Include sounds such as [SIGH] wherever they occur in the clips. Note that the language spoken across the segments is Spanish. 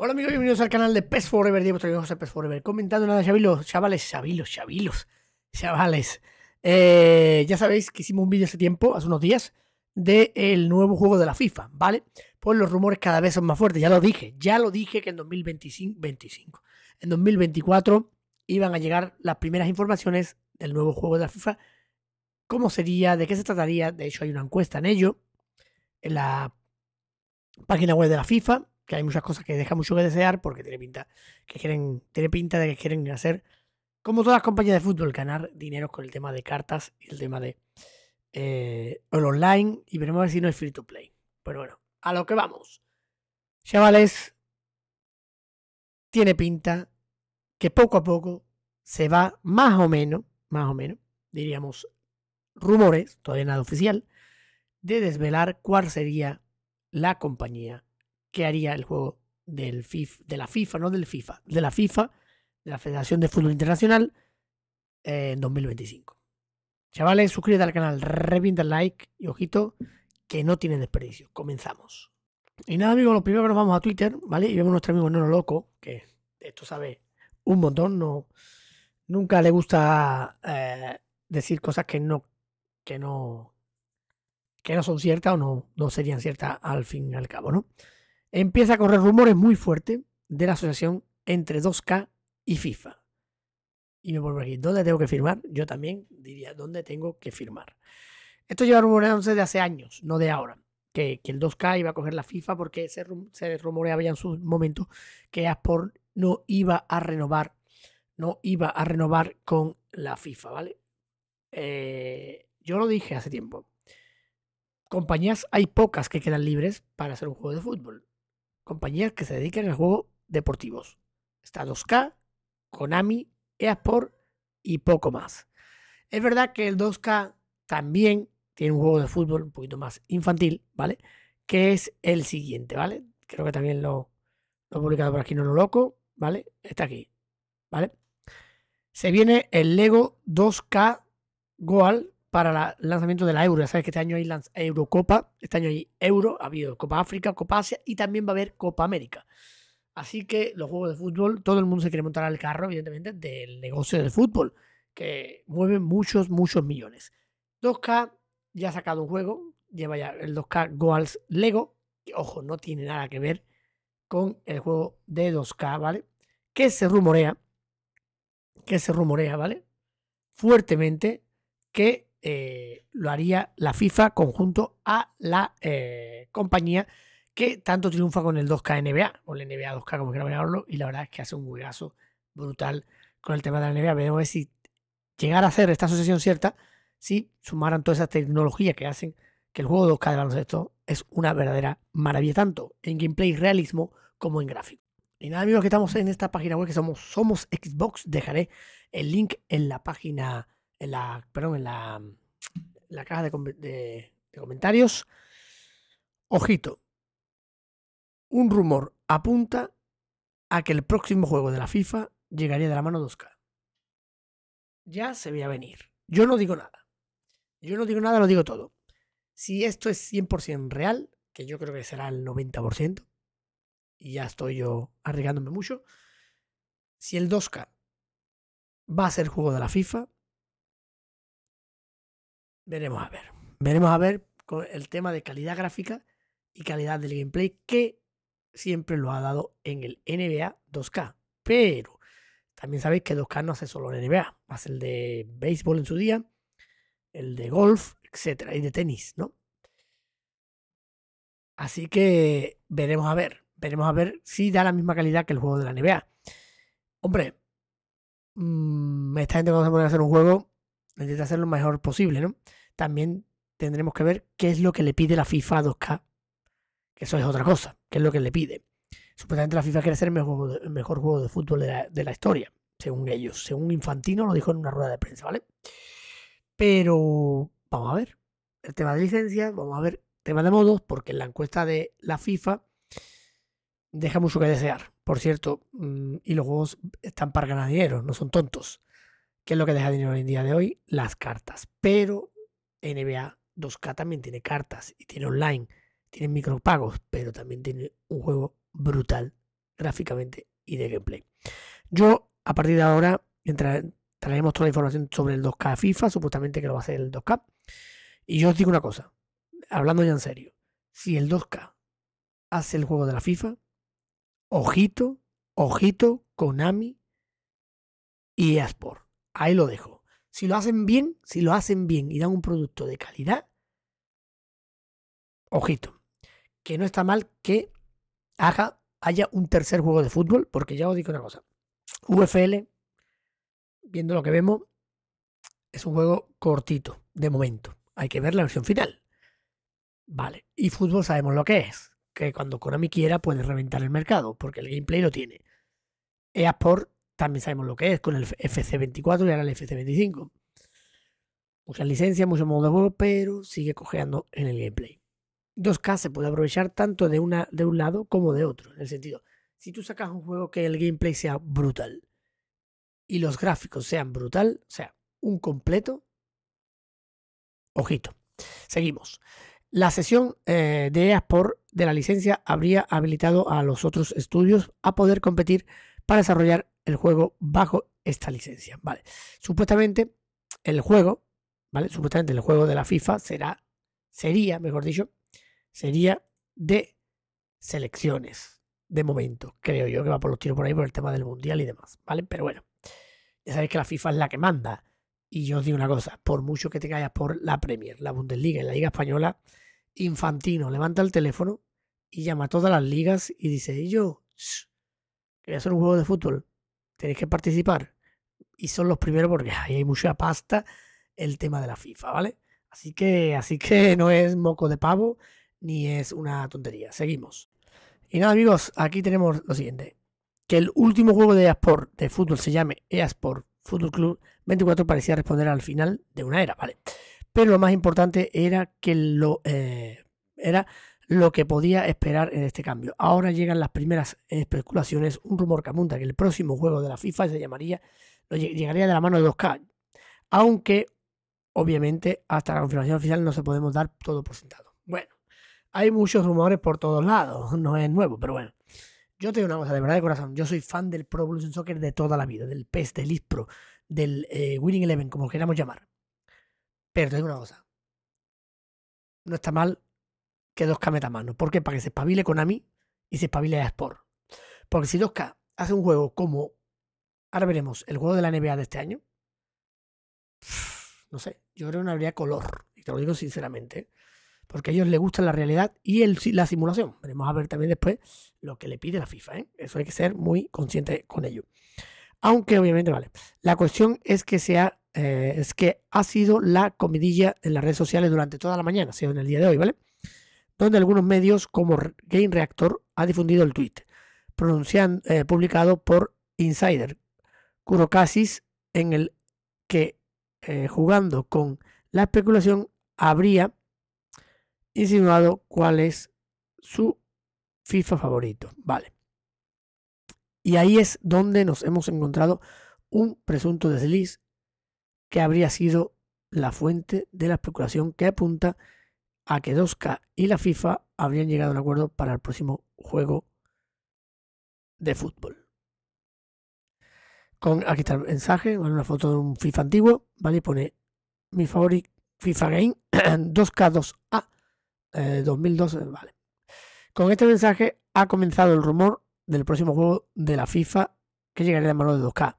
Hola amigos, bienvenidos al canal de PES Forever, Diego José PES Forever. Comentando nada, chavilos, chavales, chavilos, chavilos, chavales. Eh, ya sabéis que hicimos un vídeo hace tiempo, hace unos días, del nuevo juego de la FIFA, ¿vale? Pues los rumores cada vez son más fuertes, ya lo dije, ya lo dije que en 2025, 25, en 2024 iban a llegar las primeras informaciones del nuevo juego de la FIFA, cómo sería, de qué se trataría, de hecho hay una encuesta en ello, en la página web de la FIFA, que hay muchas cosas que deja mucho que desear porque tiene pinta, que quieren, tiene pinta de que quieren hacer, como todas las compañías de fútbol, ganar dinero con el tema de cartas y el tema de eh, online y veremos a ver si no es free to play. Pero bueno, a lo que vamos. Chavales, tiene pinta que poco a poco se va más o menos, más o menos, diríamos, rumores, todavía nada oficial, de desvelar cuál sería la compañía ¿Qué haría el juego del de la FIFA, no del FIFA, de la FIFA, de la Federación de Fútbol Internacional eh, en 2025. Chavales, suscríbete al canal, revienta el like y ojito que no tienen desperdicio. Comenzamos. Y nada, amigos, lo primero que nos vamos a Twitter, ¿vale? Y vemos a nuestro amigo Nono Loco, que esto sabe un montón, no, nunca le gusta eh, decir cosas que no, que no, que no son ciertas o no, no serían ciertas al fin y al cabo, ¿no? empieza a correr rumores muy fuertes de la asociación entre 2K y FIFA. Y me vuelvo aquí, ¿dónde tengo que firmar? Yo también diría, ¿dónde tengo que firmar? Esto lleva rumoreándose de hace años, no de ahora. Que, el 2K iba a coger la FIFA porque se, se rumoreaba ya en su momento que Asport no iba a renovar, no iba a renovar con la FIFA, ¿vale? Eh, yo lo dije hace tiempo. Compañías hay pocas que quedan libres para hacer un juego de fútbol compañías que se dedican a juegos deportivos. Está 2K, Konami, Sports y poco más. Es verdad que el 2K también tiene un juego de fútbol un poquito más infantil, ¿vale? Que es el siguiente, ¿vale? Creo que también lo, lo he publicado por aquí, no lo loco, ¿vale? Está aquí, ¿vale? Se viene el Lego 2K Goal para el lanzamiento de la Euro. Ya sabes que este año hay Eurocopa, este año hay Euro, ha habido Copa África, Copa Asia y también va a haber Copa América. Así que los juegos de fútbol, todo el mundo se quiere montar al carro, evidentemente, del negocio del fútbol, que mueve muchos, muchos millones. 2K ya ha sacado un juego, lleva ya el 2K Goals Lego, que ojo, no tiene nada que ver con el juego de 2K, ¿vale? Que se rumorea, que se rumorea, ¿vale? Fuertemente que eh, lo haría la FIFA conjunto a la eh, compañía que tanto triunfa con el 2K NBA o el NBA 2K como quieran llamarlo y la verdad es que hace un juegazo brutal con el tema de la NBA. Veremos si llegar a ser esta asociación cierta, si sumaran toda esa tecnología que hacen que el juego 2K de baloncesto es una verdadera maravilla, tanto en gameplay y realismo como en gráfico. Y nada, amigos, que estamos en esta página web que somos Somos Xbox. Dejaré el link en la página en la, perdón, en la, caja de, comentarios. Ojito, un rumor apunta a que el próximo juego de la FIFA llegaría de la mano de k Ya se veía venir. Yo no digo nada. Yo no digo nada, lo digo todo. Si esto es 100% real, que yo creo que será el 90%, y ya estoy yo arriesgándome mucho, si el 2K va a ser juego de la FIFA, veremos a ver. Veremos a ver con el tema de calidad gráfica y calidad del gameplay que siempre lo ha dado en el NBA 2K. Pero también sabéis que 2K no hace solo el NBA, hace el de béisbol en su día, el de golf, etcétera, y de tenis, ¿no? Así que veremos a ver, veremos a ver si da la misma calidad que el juego de la NBA. Hombre, mm, esta gente cuando se pone a hacer un juego necesita hacerlo lo mejor posible, ¿no? también tendremos que ver qué es lo que le pide la FIFA 2K. Que eso es otra cosa, qué es lo que le pide. Supuestamente la FIFA quiere ser el mejor, juego de fútbol de la, historia, según ellos. Según Infantino lo dijo en una rueda de prensa, ¿vale? Pero vamos a ver. El tema de licencias, vamos a ver. Tema de modos, porque la encuesta de la FIFA deja mucho que desear, por cierto. Mm, y los juegos están para ganar dinero, no son tontos. ¿Qué es lo que deja dinero hoy en día de hoy? Las cartas. Pero NBA 2K también tiene cartas y tiene online, tiene micropagos, pero también tiene un juego brutal gráficamente y de gameplay. Yo, a partir de ahora, traeremos toda la información sobre el 2K FIFA, supuestamente que lo va a hacer el 2K. Y yo os digo una cosa, hablando ya en serio, si el 2K hace el juego de la FIFA, ojito, ojito, Konami y e eSport. Ahí lo dejo. Si lo hacen bien, si lo hacen bien y dan un producto de calidad, ojito, que no está mal que haya un tercer juego de fútbol, porque ya os digo una cosa, UFL, viendo lo que vemos, es un juego cortito, de momento. Hay que ver la versión final. Vale, y fútbol sabemos lo que es, que cuando Konami quiera puede reventar el mercado, porque el gameplay lo tiene. EA Sport también sabemos lo que es, con el FC24 y ahora el FC25. Muchas licencia, mucho modo de juego, pero sigue cojeando en el gameplay. 2K se puede aprovechar tanto de, una, de un lado como de otro, en el sentido, si tú sacas un juego que el gameplay sea brutal y los gráficos sean brutal, o sea, un completo, ojito. Seguimos. La sesión eh, de EA de la licencia habría habilitado a los otros estudios a poder competir para desarrollar el juego bajo esta licencia. Vale. Supuestamente el juego, ¿vale? Supuestamente el juego de la FIFA será, sería, mejor dicho, sería de selecciones de momento. Creo yo que va por los tiros por ahí por el tema del mundial y demás, ¿vale? Pero bueno, ya sabéis que la FIFA es la que manda. Y yo os digo una cosa, por mucho que te callas por la Premier, la Bundesliga y la Liga Española, Infantino levanta el teléfono y llama a todas las ligas y dice, y yo, voy a hacer un juego de fútbol tenéis que participar. Y son los primeros porque ahí hay mucha pasta el tema de la FIFA, ¿vale? Así que, así que [LAUGHS] no es moco de pavo ni es una tontería. Seguimos. Y nada, amigos, aquí tenemos lo siguiente. Que el último juego de EASPORT de fútbol se llame EASport Fútbol Club 24 parecía responder al final de una era, ¿vale? Pero lo más importante era que lo eh, era lo que podía esperar en este cambio. Ahora llegan las primeras especulaciones, un rumor que apunta que el próximo juego de la FIFA se llamaría, llegaría de la mano de 2K, aunque obviamente hasta la confirmación oficial no se podemos dar todo por sentado. Bueno, hay muchos rumores por todos lados, no es nuevo, pero bueno. Yo te digo una cosa, de verdad de corazón, yo soy fan del Pro Evolution Soccer de toda la vida, del PES, del ISPRO, del eh, Winning Eleven, como queramos llamar. Pero te digo una cosa, no está mal que 2K meta mano. ¿Por qué? Para que se espabile Konami y se espabile a Sport. Porque si 2K hace un juego como, ahora veremos, el juego de la NBA de este año, no sé, yo creo que no habría color, y te lo digo sinceramente, porque a ellos les gusta la realidad y la simulación. Veremos a ver también después lo que le pide la FIFA, ¿eh? eso hay que ser muy consciente con ello. Aunque obviamente vale. La cuestión es que sea, eh, es que ha sido la comidilla en las redes sociales durante toda la mañana, ha sido en el día de hoy, ¿vale? donde algunos medios como Game Reactor ha difundido el tweet, eh, publicado por Insider Kurokasis, en el que eh, jugando con la especulación habría insinuado cuál es su FIFA favorito. Vale. Y ahí es donde nos hemos encontrado un presunto desliz que habría sido la fuente de la especulación que apunta a que 2K y la FIFA habrían llegado a un acuerdo para el próximo juego de fútbol. Con, aquí está el mensaje, una foto de un FIFA antiguo, ¿vale? pone mi favorito FIFA Game 2K2A [CLEARS THROAT] 2012, eh, ¿vale? Con este mensaje ha comenzado el rumor del próximo juego de la FIFA que llegaría de mano de 2K.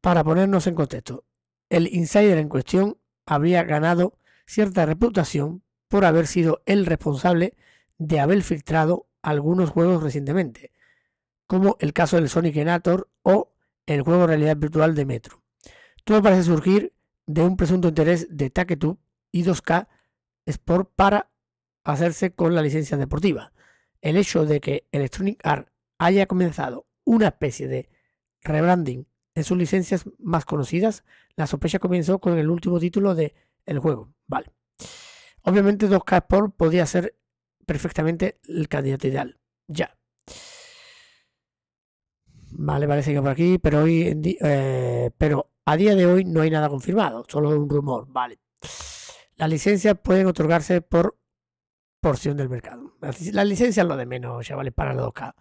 Para ponernos en contexto, el insider en cuestión habría ganado cierta reputación por haber sido el responsable de haber filtrado algunos juegos recientemente, como el caso del Sonic Enator o el juego de realidad virtual de Metro. Todo parece surgir de un presunto interés de Taketu y 2K Sport para hacerse con la licencia deportiva. El hecho de que Electronic Arts haya comenzado una especie de rebranding en sus licencias más conocidas, la sospecha comenzó con el último título del el juego. Vale. Obviamente 2K Sport podía ser perfectamente el candidato ideal. Ya. Vale, parece que por aquí, pero hoy eh, pero a día de hoy no hay nada confirmado, solo un rumor, vale. Las licencias pueden otorgarse por porción del mercado. Las licencias lo de menos, ya vale, para los 2K.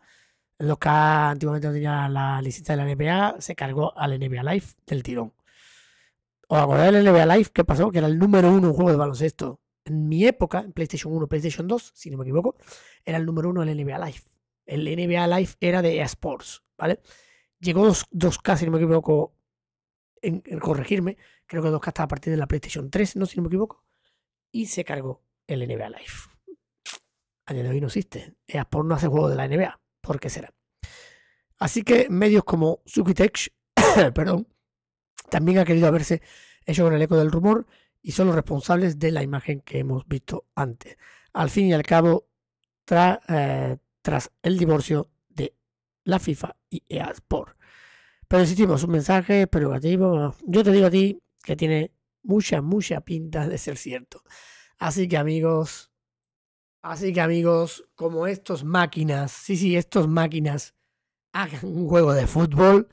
El 2K antiguamente no tenía la licencia de la NBA, se cargó al NBA Live del tirón. O acordáis del NBA Live? ¿Qué pasó? Que era el número uno en juego de baloncesto en mi época, en PlayStation 1, PlayStation 2, si no me equivoco, era el número uno del NBA Live. El NBA Live era de Sports, ¿vale? Llegó 2K, si no me equivoco, en, corregirme, creo que 2K estaba a partir de la PlayStation 3, no si no me equivoco, y se cargó el NBA Live. A día de hoy no existe. Easport no hace juego de la NBA. ¿Por qué será? Así que medios como Sukitech, [COUGHS] perdón, también ha querido haberse hecho con el eco del rumor y son los responsables de la imagen que hemos visto antes. Al fin y al cabo, eh, tras el divorcio de la FIFA y EA Sport. Pero insistimos, un mensaje pero Yo te digo a ti que tiene mucha, mucha pinta de ser cierto. Así que amigos, así que amigos, como estos máquinas, sí, sí, estos máquinas hagan un juego de fútbol,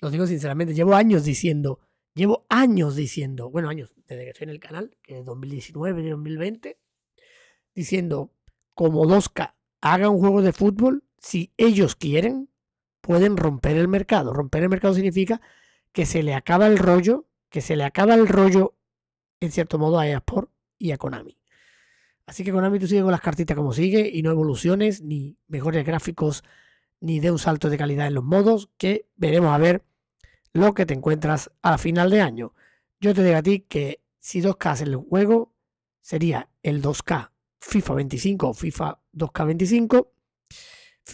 Lo digo sinceramente, llevo años diciendo Llevo años diciendo, bueno, años desde que estoy en el canal, que es 2019, 2020, diciendo, como 2k haga un juego de fútbol, si ellos quieren, pueden romper el mercado. Romper el mercado significa que se le acaba el rollo, que se le acaba el rollo, en cierto modo, a Easport y a Konami. Así que Konami tú sigue con las cartitas como sigue y no evoluciones, ni mejores gráficos, ni de un salto de calidad en los modos, que veremos a ver lo que te encuentras a final de año. Yo te digo a ti que si 2K hacen el juego, sería el 2K FIFA 25 o FIFA 2K 25.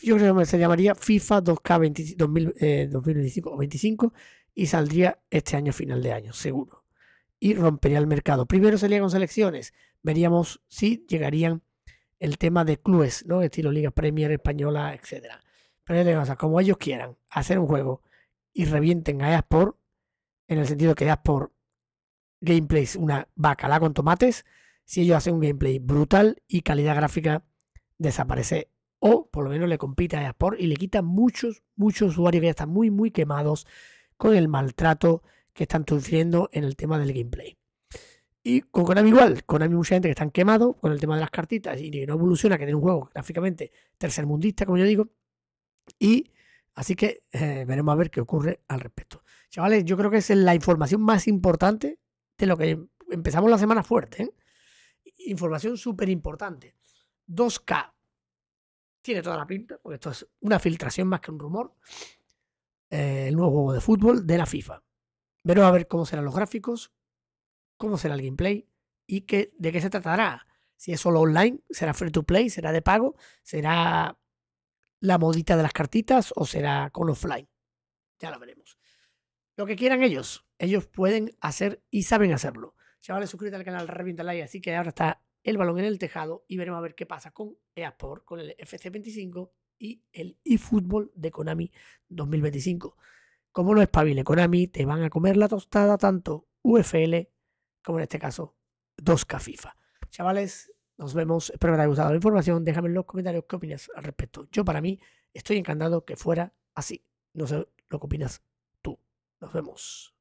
Yo creo que se llamaría FIFA 2K 2025 eh, o 25 y saldría este año final de año, seguro. Y rompería el mercado. Primero sería con selecciones. Veríamos si llegarían el tema de clubes, ¿no? Estilo Liga Premier Española, etc. Pero como ellos quieran, hacer un juego y revienten a Easport, en el sentido que Easport gameplay es una bacala con tomates, si ellos hacen un gameplay brutal y calidad gráfica desaparece o por lo menos le compite a Easport y le quitan muchos, muchos usuarios que ya están muy, muy quemados con el maltrato que están sufriendo en el tema del gameplay. Y con Konami igual, Konami mucha gente que están quemados con el tema de las cartitas y no evoluciona, que tiene un juego gráficamente tercermundista, como yo digo, y Así que eh, veremos a ver qué ocurre al respecto. Chavales, yo creo que es la información más importante de lo que empezamos la semana fuerte. ¿eh? Información súper importante. 2K. Tiene toda la pinta, porque esto es una filtración más que un rumor. Eh, el nuevo juego de fútbol de la FIFA. Veremos a ver cómo serán los gráficos, cómo será el gameplay y qué, de qué se tratará. Si es solo online, será free to play, será de pago, será la modita de las cartitas o será con offline. Ya la veremos. Lo que quieran ellos, ellos pueden hacer y saben hacerlo. Chavales, suscríbete al canal, revienta like, así que ahora está el balón en el tejado y veremos a ver qué pasa con EASport, con el FC25 y el eFootball de Konami 2025. Como no es espabile Konami, te van a comer la tostada tanto UFL como en este caso 2K FIFA. Chavales, nos vemos. Espero que te haya gustado la información. Déjame en los comentarios qué opinas al respecto. Yo, para mí, estoy encantado que fuera así. No sé lo que opinas tú. Nos vemos.